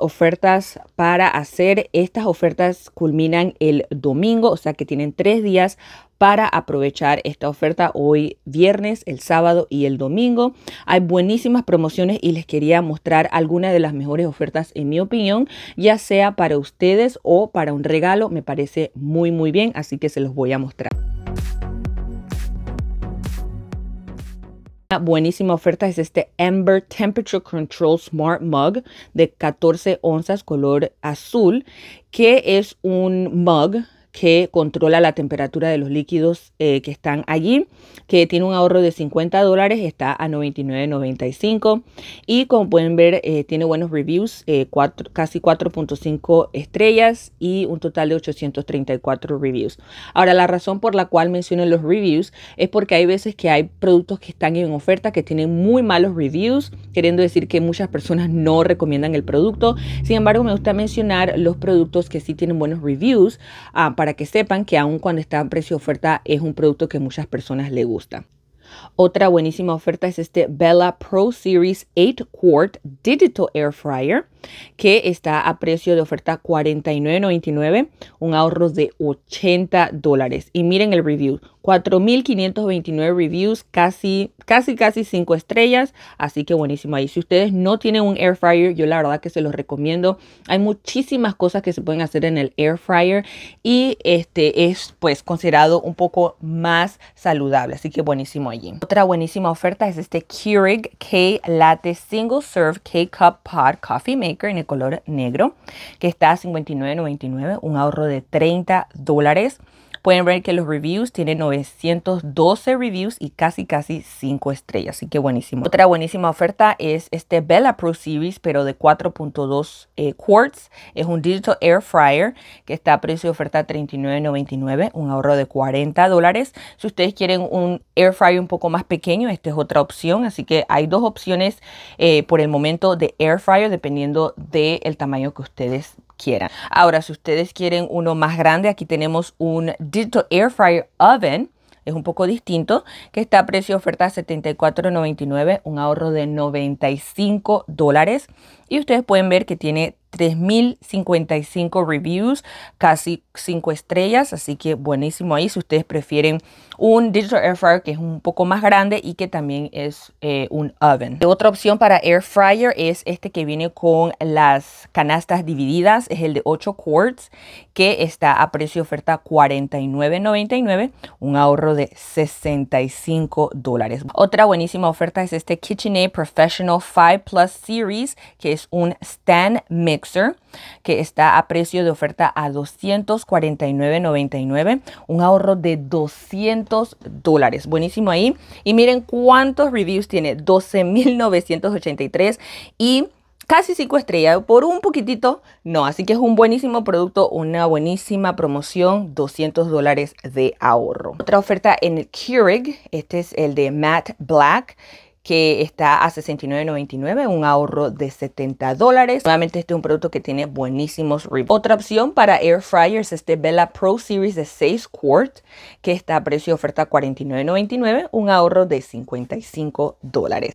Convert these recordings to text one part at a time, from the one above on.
ofertas para hacer. Estas ofertas culminan el domingo, o sea que tienen tres días para aprovechar esta oferta hoy viernes, el sábado y el domingo. Hay buenísimas promociones y les quería mostrar algunas de las mejores ofertas en mi opinión, ya sea para ustedes o para un regalo. Me parece muy muy bien, así que se los voy a mostrar. buenísima oferta es este Ember Temperature Control Smart Mug de 14 onzas color azul, que es un mug que controla la temperatura de los líquidos eh, que están allí, que tiene un ahorro de 50 dólares, está a 99.95 y como pueden ver eh, tiene buenos reviews, eh, casi 4.5 estrellas y un total de 834 reviews. Ahora la razón por la cual menciono los reviews es porque hay veces que hay productos que están en oferta que tienen muy malos reviews, queriendo decir que muchas personas no recomiendan el producto. Sin embargo, me gusta mencionar los productos que sí tienen buenos reviews. Ah, para que sepan que aun cuando está a precio oferta es un producto que muchas personas le gusta. Otra buenísima oferta es este Bella Pro Series 8 Quart Digital Air Fryer, que está a precio de oferta 49.99, un ahorro de 80 dólares. Y miren el review, 4.529 reviews, casi, casi, casi 5 estrellas. Así que buenísimo ahí. Si ustedes no tienen un air fryer, yo la verdad que se los recomiendo. Hay muchísimas cosas que se pueden hacer en el air fryer y este es pues considerado un poco más saludable. Así que buenísimo allí. Otra buenísima oferta es este Keurig K Latte Single Serve K-Cup Pod Coffee Maker en el color negro que está a 59.99, un ahorro de 30 dólares. Pueden ver que los reviews tienen 912 reviews y casi casi 5 estrellas, así que buenísimo. Otra buenísima oferta es este Bella Pro Series, pero de 4.2 eh, quarts. Es un digital air fryer que está a precio de oferta 39.99, un ahorro de 40 dólares. Si ustedes quieren un air fryer un poco más pequeño, esta es otra opción, así que hay dos opciones eh, por el momento de air fryer dependiendo del tamaño que ustedes Ahora, si ustedes quieren uno más grande, aquí tenemos un Digital Air Fryer Oven es un poco distinto, que está a precio de oferta 74.99, un ahorro de 95 dólares. Y ustedes pueden ver que tiene 3.055 reviews, casi 5 estrellas, así que buenísimo ahí si ustedes prefieren un digital air fryer que es un poco más grande y que también es eh, un oven. Otra opción para air fryer es este que viene con las canastas divididas, es el de 8 quarts que está a precio de oferta 49.99, un ahorro de 65 dólares. Otra buenísima oferta es este KitchenAid Professional 5 Plus Series que es un stand metal que está a precio de oferta a 249.99, un ahorro de 200 dólares. Buenísimo ahí. Y miren cuántos reviews tiene, 12.983 y casi 5 estrellas por un poquitito, no, así que es un buenísimo producto, una buenísima promoción, 200 dólares de ahorro. Otra oferta en el Keurig, este es el de Matte Black, que está a 69.99, un ahorro de 70 dólares. Nuevamente este es un producto que tiene buenísimos reviews. Otra opción para air fryers es este Bella Pro Series de 6 quart, que está a precio de oferta 49.99, un ahorro de 55 dólares.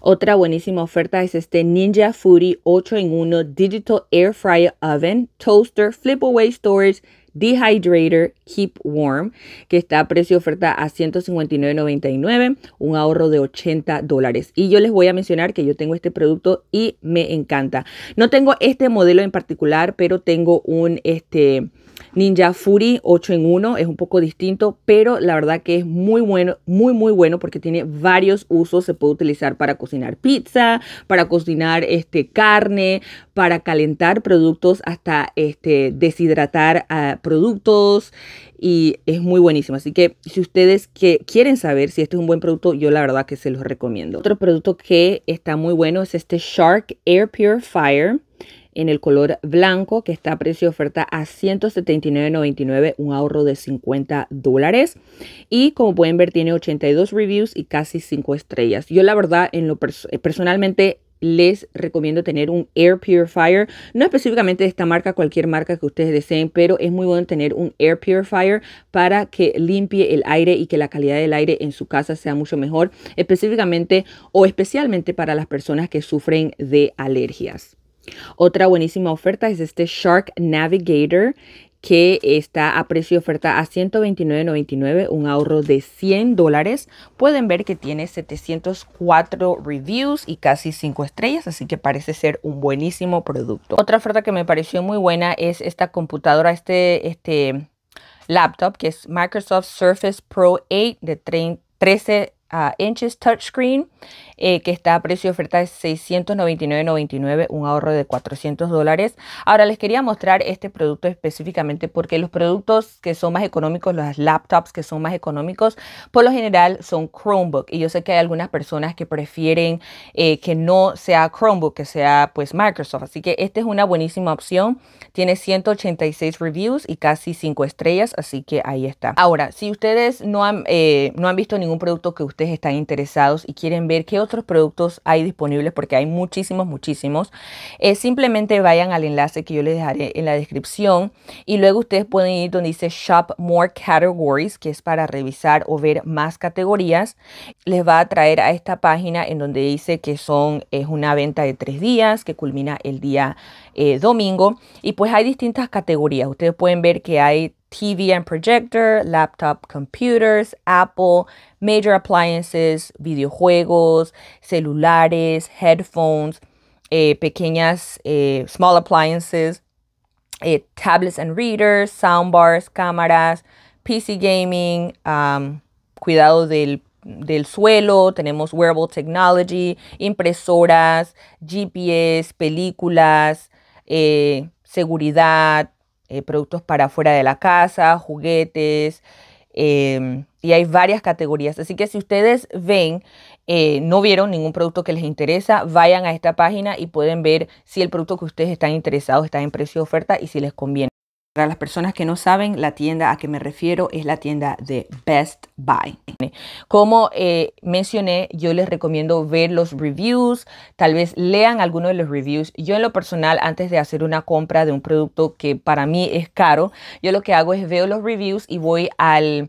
Otra buenísima oferta es este Ninja Fury 8 en 1 Digital Air Fryer Oven, Toaster, Flip Away Storage Dehydrator Keep Warm, que está a precio de oferta a 159.99, un ahorro de 80 dólares. Y yo les voy a mencionar que yo tengo este producto y me encanta. No tengo este modelo en particular, pero tengo un este Ninja Fury 8 en 1, es un poco distinto, pero la verdad que es muy bueno, muy muy bueno porque tiene varios usos, se puede utilizar para cocinar pizza, para cocinar este carne, para calentar productos hasta este deshidratar ah, productos y es muy buenísimo. Así que si ustedes que quieren saber si este es un buen producto, yo la verdad que se los recomiendo. Otro producto que está muy bueno es este Shark Air Purifier en el color blanco que está a precio de oferta a 179.99, un ahorro de 50 dólares. Y como pueden ver, tiene 82 reviews y casi 5 estrellas. Yo la verdad, en lo eh, personalmente les recomiendo tener un air purifier, no específicamente de esta marca, cualquier marca que ustedes deseen, pero es muy bueno tener un air purifier para que limpie el aire y que la calidad del aire en su casa sea mucho mejor, específicamente o especialmente para las personas que sufren de alergias. Otra buenísima oferta es este Shark Navigator que está a precio de oferta a 129.99, un ahorro de 100 dólares. Pueden ver que tiene 704 reviews y casi 5 estrellas, así que parece ser un buenísimo producto. Otra oferta que me pareció muy buena es esta computadora, este, este laptop, que es Microsoft Surface Pro 8 de 13 inches touchscreen eh, que está a precio de oferta de 699.99 un ahorro de 400 dólares ahora les quería mostrar este producto específicamente porque los productos que son más económicos las laptops que son más económicos por lo general son Chromebook y yo sé que hay algunas personas que prefieren eh, que no sea Chromebook que sea pues Microsoft así que esta es una buenísima opción tiene 186 reviews y casi 5 estrellas así que ahí está ahora si ustedes no eh, no han visto ningún producto que ustedes están interesados y quieren ver qué otros productos hay disponibles, porque hay muchísimos, muchísimos, es eh, simplemente vayan al enlace que yo les dejaré en la descripción y luego ustedes pueden ir donde dice Shop More Categories, que es para revisar o ver más categorías. Les va a traer a esta página en donde dice que son, es una venta de tres días que culmina el día eh, domingo y pues hay distintas categorías. Ustedes pueden ver que hay TV and projector, laptop computers, Apple, major appliances, videojuegos, celulares, headphones, eh, pequeñas, eh, small appliances, eh, tablets and readers, soundbars, cámaras, PC gaming, um, cuidado del, del suelo, tenemos wearable technology, impresoras, GPS, películas, seguridad, eh, productos para fuera de la casa, juguetes, em, y hay varias categorías. Así que si ustedes ven, eh, no vieron ningún producto que les interesa, vayan a esta página y pueden ver si el producto que ustedes están interesados está en precio de oferta y si les conviene. Para las personas que no saben, la tienda a que me refiero es la tienda de Best Buy. Como eh, mencioné, yo les recomiendo ver los reviews, tal vez lean alguno de los reviews. Yo en lo personal, antes de hacer una compra de un producto que para mí es caro, yo lo que hago es veo los reviews y voy al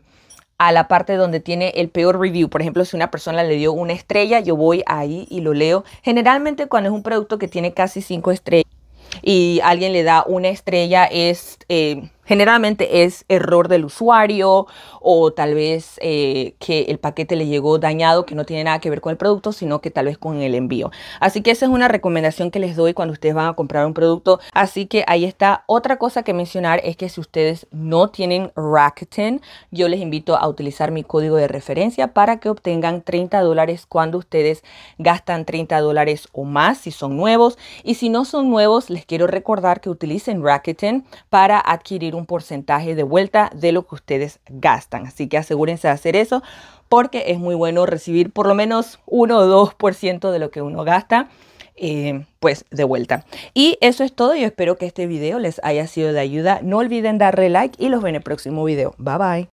a la parte donde tiene el peor review. Por ejemplo, si una persona le dio una estrella, yo voy ahí y lo leo. Generalmente cuando es un producto que tiene casi cinco estrellas y alguien le da una estrella es... Eh, Generalmente es error del usuario o tal vez eh, que el paquete le llegó dañado, que no tiene nada que ver con el producto, sino que tal vez con el envío. Así que esa es una recomendación que les doy cuando ustedes van a comprar un producto. Así que ahí está. Otra cosa que mencionar es que si ustedes no tienen Rakuten, yo les invito a utilizar mi código de referencia para que obtengan 30 dólares cuando ustedes gastan 30 dólares o más si son nuevos. Y si no son nuevos, les quiero recordar que utilicen Rakuten para adquirir un porcentaje de vuelta de lo que ustedes gastan. Así que asegúrense de hacer eso porque es muy bueno recibir por lo menos 1 o 2% de lo que uno gasta. Eh, pues de vuelta. Y eso es todo. Yo espero que este video les haya sido de ayuda. No olviden darle like y los ven en el próximo video. Bye bye.